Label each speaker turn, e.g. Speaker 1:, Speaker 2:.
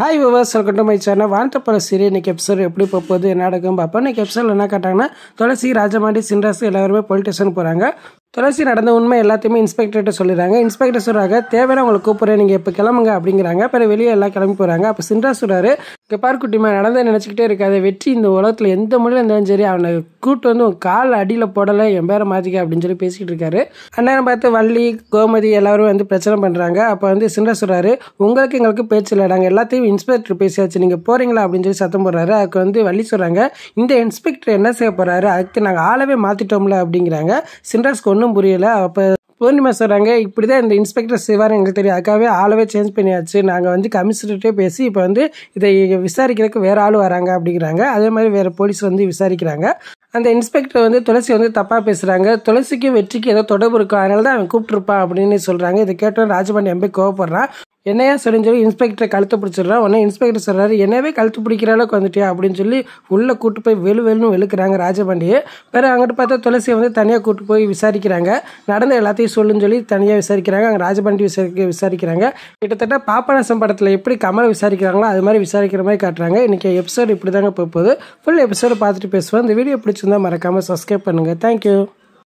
Speaker 1: hi விவாஸ் welcome to my channel பல சீரிய இன்றைக்கி எபிசோட் எப்படி போகுது என்ன நடக்கும் பார்ப்போம் இன்றைக்கி எபிசோட் என்ன கேட்டாங்கன்னா துளசி ராஜமாண்டி சின்ராசு எல்லாருமே போலீஸ் போகிறாங்க துளசி நடந்த உண்மை எல்லாத்தையுமே இன்ஸ்பெக்டர்கிட்ட சொல்லிடுறாங்க இன்ஸ்பெக்டர் சொல்கிறாங்க தேவையான உங்களை கூப்பிட்றேன் நீங்கள் இப்போ கிளம்புங்க அப்படிங்கிறாங்க அப்புறம் வெளியே எல்லாம் கிளம்பி போகிறாங்க அப்போ சின்ரா சொல்கிறாரு இங்கே பார்க்குட்டிமா நடந்த நினச்சிக்கிட்டே இருக்காது வெற்றி இந்த உலகத்தில் எந்த மொழியில் இருந்தாலும் சரி அவனை கூட்டு வந்து உன் கால் அடியில் போடலை என் பேரை மாற்றிக்க அப்படின்னு சொல்லி பேசிகிட்டு இருக்காரு அண்ணன் பார்த்து வள்ளி கோமதி எல்லாரும் வந்து பிரச்சனை பண்ணுறாங்க அப்போ வந்து சின்ன சொல்கிறாரு உங்களுக்கு எங்களுக்கு பேச்சு இல்லை நாங்கள் எல்லாத்தையும் இன்ஸ்பெக்டர் பேசியாச்சு நீங்கள் போகிறீங்களா அப்படின்னு சொல்லி சத்தம் போடுறாரு அதுக்கு வந்து வள்ளி சொல்கிறாங்க இந்த இன்ஸ்பெக்டர் என்ன செய்ய போகிறாரு அதுக்கு நாங்கள் ஆளவே மாற்றிட்டோம்ல அப்படிங்கிறாங்க சிண்டாஸ்க்கு ஒன்றும் புரியலை அப்போ பூர்ணிமா சொல்கிறாங்க இப்படி தான் இந்த இன்ஸ்பெக்டர் சிவார் எங்களுக்கு தெரியும் அதுக்காகவே ஆளவே சேஞ்ச் பண்ணியாச்சு நாங்கள் வந்து கமிஷனர்கிட்டே பேசி இப்போ வந்து இதை விசாரிக்கிறதுக்கு வேறு ஆள் வராங்க அப்படிங்கிறாங்க அதே மாதிரி வேறு போலீஸ் வந்து விசாரிக்கிறாங்க அந்த இன்ஸ்பெக்டர் வந்து துளசி வந்து தப்பாக பேசுகிறாங்க துளசிக்கும் வெற்றிக்கு ஏதோ தொடர்பு இருக்கும் அதனால தான் அவன் கூப்பிட்டுருப்பான் அப்படின்னு சொல்கிறாங்க இதை கேட்டோம் ராஜபாண்டி எம்பி கோவப்படுறான் என்னையா சொல்லி இன்ஸ்பெக்டரை கழுத்து பிடிச்சிடுறா உடனே இன்ஸ்பெக்டர் சொல்கிறாரு என்னவே கழுத்து பிடிக்கிற அளவுக்கு வந்துட்டியா அப்படின்னு சொல்லி உள்ளே கூட்டு போய் வெளு வெளுன்னு வெளுக்கிறாங்க ராஜபாண்டியை பிறகு அங்கிட்டு பார்த்தா துளசியை வந்து தனியாக கூட்டு போய் விசாரிக்கிறாங்க நடந்த எல்லாத்தையும் சொல்லுன்னு சொல்லி தனியாக விசாரிக்கிறாங்க அங்கே ராஜபாண்டி விசாரிக்க விசாரிக்கிறாங்க கிட்டத்தட்ட பாப்பநாசம் படத்தில் எப்படி கமலை விசாரிக்கிறாங்களோ அது மாதிரி விசாரிக்கிற மாதிரி காட்டுறாங்க இன்றைக்கி எபிசோடு இப்படி தாங்க போகுது ஃபுல் எபிசோடு பார்த்துட்டு பேசுவோம் இந்த வீடியோ பிடிச்சிருந்தா மறக்காமல் சப்ஸ்கிரைப் பண்ணுங்கள் தேங்க்யூ